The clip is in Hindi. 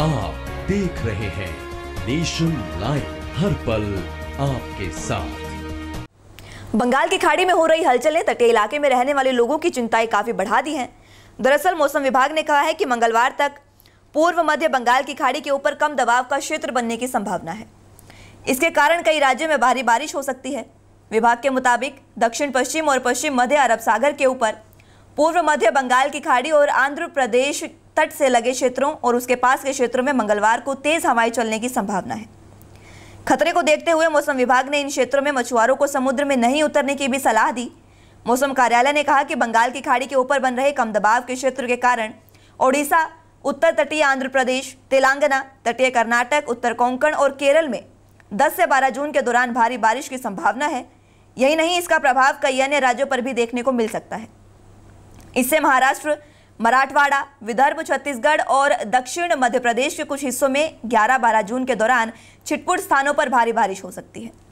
आप देख रहे हैं नेशन लाइव हर पल आपके साथ बंगाल की खाड़ी में हो रही हलचल ने तटीय इलाके में रहने वाले लोगों की चिंताएं काफी बढ़ा दी हैं दरअसल मौसम विभाग ने कहा है कि मंगलवार तक पूर्व मध्य बंगाल की खाड़ी के ऊपर कम दबाव का क्षेत्र बनने की संभावना है इसके कारण कई राज्यों में भारी बारिश हो सकती है विभाग के मुताबिक दक्षिण पश्चिम और पश्चिम मध्य अरब सागर के ऊपर पूर्व मध्य बंगाल की खाड़ी और आंध्र प्रदेश तट से लगे क्षेत्रों और उसके पास के क्षेत्रों में मंगलवार को तेज हवाएं चलने की संभावना है खतरे को देखते हुए मौसम विभाग ने इन क्षेत्रों में मछुआरों को समुद्र में नहीं उतरने की भी सलाह दी मौसम कार्यालय ने कहा कि बंगाल की खाड़ी के ऊपर बन रहे कम दबाव के क्षेत्र के कारण ओडिशा उत्तर तटीय आंध्र प्रदेश तेलंगाना तटीय कर्नाटक उत्तर कोंकण और केरल में 10 से 12 जून के दौरान भारी बारिश की संभावना है यही नहीं इसका प्रभाव कई अन्य राज्यों पर भी देखने को मिल सकता है इससे महाराष्ट्र मराठवाड़ा विदर्भ छत्तीसगढ़ और दक्षिण मध्य प्रदेश के कुछ हिस्सों में 11-12 जून के दौरान छिटपुट स्थानों पर भारी बारिश हो सकती है